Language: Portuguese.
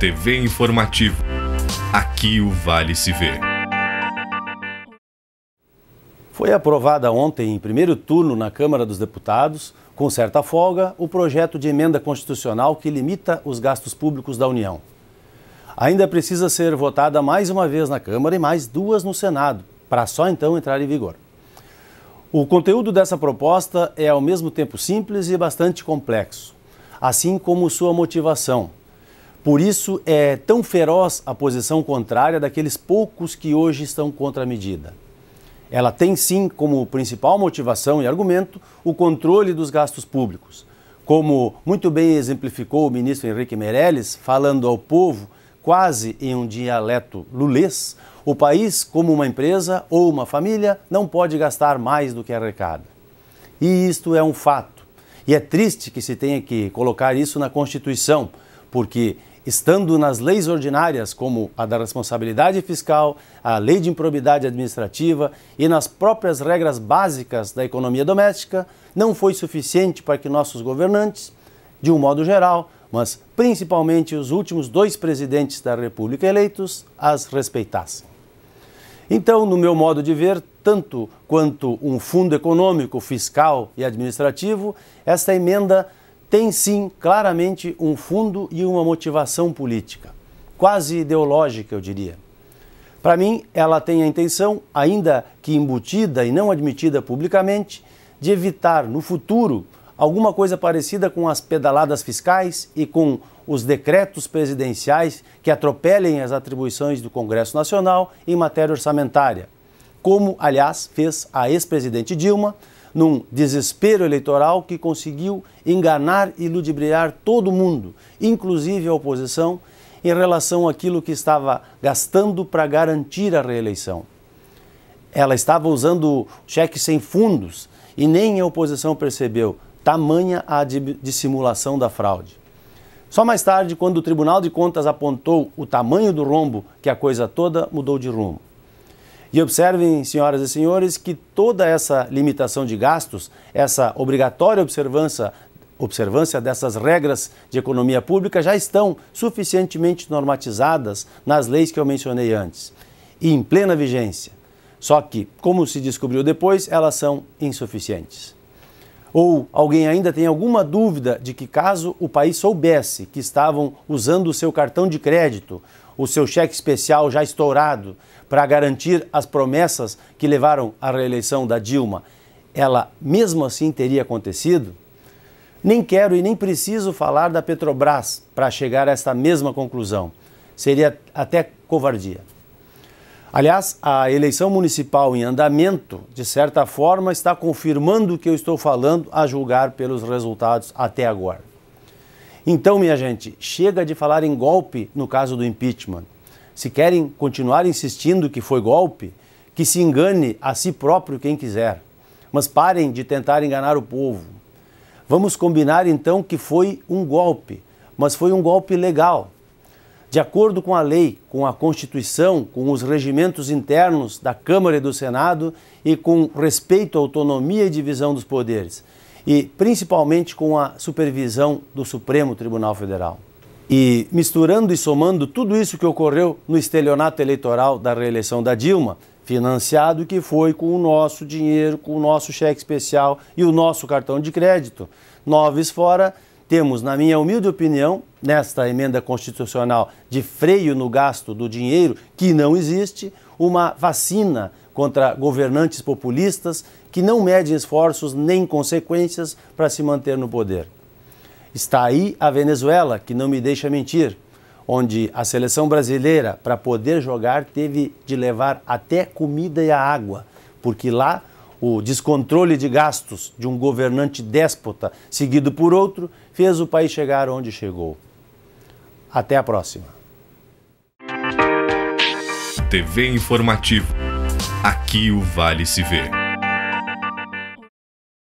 TV Informativo. Aqui o Vale se vê. Foi aprovada ontem, em primeiro turno na Câmara dos Deputados, com certa folga, o projeto de emenda constitucional que limita os gastos públicos da União. Ainda precisa ser votada mais uma vez na Câmara e mais duas no Senado, para só então entrar em vigor. O conteúdo dessa proposta é ao mesmo tempo simples e bastante complexo, assim como sua motivação, por isso é tão feroz a posição contrária daqueles poucos que hoje estão contra a medida. Ela tem sim como principal motivação e argumento o controle dos gastos públicos. Como muito bem exemplificou o ministro Henrique Meirelles, falando ao povo quase em um dialeto lulês, o país, como uma empresa ou uma família, não pode gastar mais do que é arrecada. E isto é um fato. E é triste que se tenha que colocar isso na Constituição, porque estando nas leis ordinárias, como a da responsabilidade fiscal, a lei de improbidade administrativa e nas próprias regras básicas da economia doméstica, não foi suficiente para que nossos governantes, de um modo geral, mas principalmente os últimos dois presidentes da República eleitos, as respeitassem. Então, no meu modo de ver, tanto quanto um fundo econômico, fiscal e administrativo, esta emenda tem sim claramente um fundo e uma motivação política, quase ideológica, eu diria. Para mim, ela tem a intenção, ainda que embutida e não admitida publicamente, de evitar no futuro alguma coisa parecida com as pedaladas fiscais e com os decretos presidenciais que atropelem as atribuições do Congresso Nacional em matéria orçamentária como, aliás, fez a ex-presidente Dilma, num desespero eleitoral que conseguiu enganar e ludibriar todo mundo, inclusive a oposição, em relação àquilo que estava gastando para garantir a reeleição. Ela estava usando cheques sem fundos e nem a oposição percebeu tamanha a dissimulação da fraude. Só mais tarde, quando o Tribunal de Contas apontou o tamanho do rombo, que a coisa toda mudou de rumo. E observem, senhoras e senhores, que toda essa limitação de gastos, essa obrigatória observância, observância dessas regras de economia pública já estão suficientemente normatizadas nas leis que eu mencionei antes e em plena vigência. Só que, como se descobriu depois, elas são insuficientes ou alguém ainda tem alguma dúvida de que, caso o país soubesse que estavam usando o seu cartão de crédito, o seu cheque especial já estourado, para garantir as promessas que levaram à reeleição da Dilma, ela mesmo assim teria acontecido? Nem quero e nem preciso falar da Petrobras para chegar a esta mesma conclusão. Seria até covardia. Aliás, a eleição municipal em andamento, de certa forma, está confirmando o que eu estou falando, a julgar pelos resultados até agora. Então, minha gente, chega de falar em golpe no caso do impeachment. Se querem continuar insistindo que foi golpe, que se engane a si próprio quem quiser. Mas parem de tentar enganar o povo. Vamos combinar então que foi um golpe, mas foi um golpe legal, de acordo com a lei, com a Constituição, com os regimentos internos da Câmara e do Senado e com respeito à autonomia e divisão dos poderes, e principalmente com a supervisão do Supremo Tribunal Federal. E misturando e somando tudo isso que ocorreu no estelionato eleitoral da reeleição da Dilma, financiado que foi com o nosso dinheiro, com o nosso cheque especial e o nosso cartão de crédito. Noves fora, temos, na minha humilde opinião, nesta emenda constitucional de freio no gasto do dinheiro, que não existe, uma vacina contra governantes populistas que não medem esforços nem consequências para se manter no poder. Está aí a Venezuela, que não me deixa mentir, onde a seleção brasileira, para poder jogar, teve de levar até comida e água, porque lá o descontrole de gastos de um governante déspota seguido por outro fez o país chegar onde chegou. Até a próxima. TV Informativo. Aqui o Vale se vê.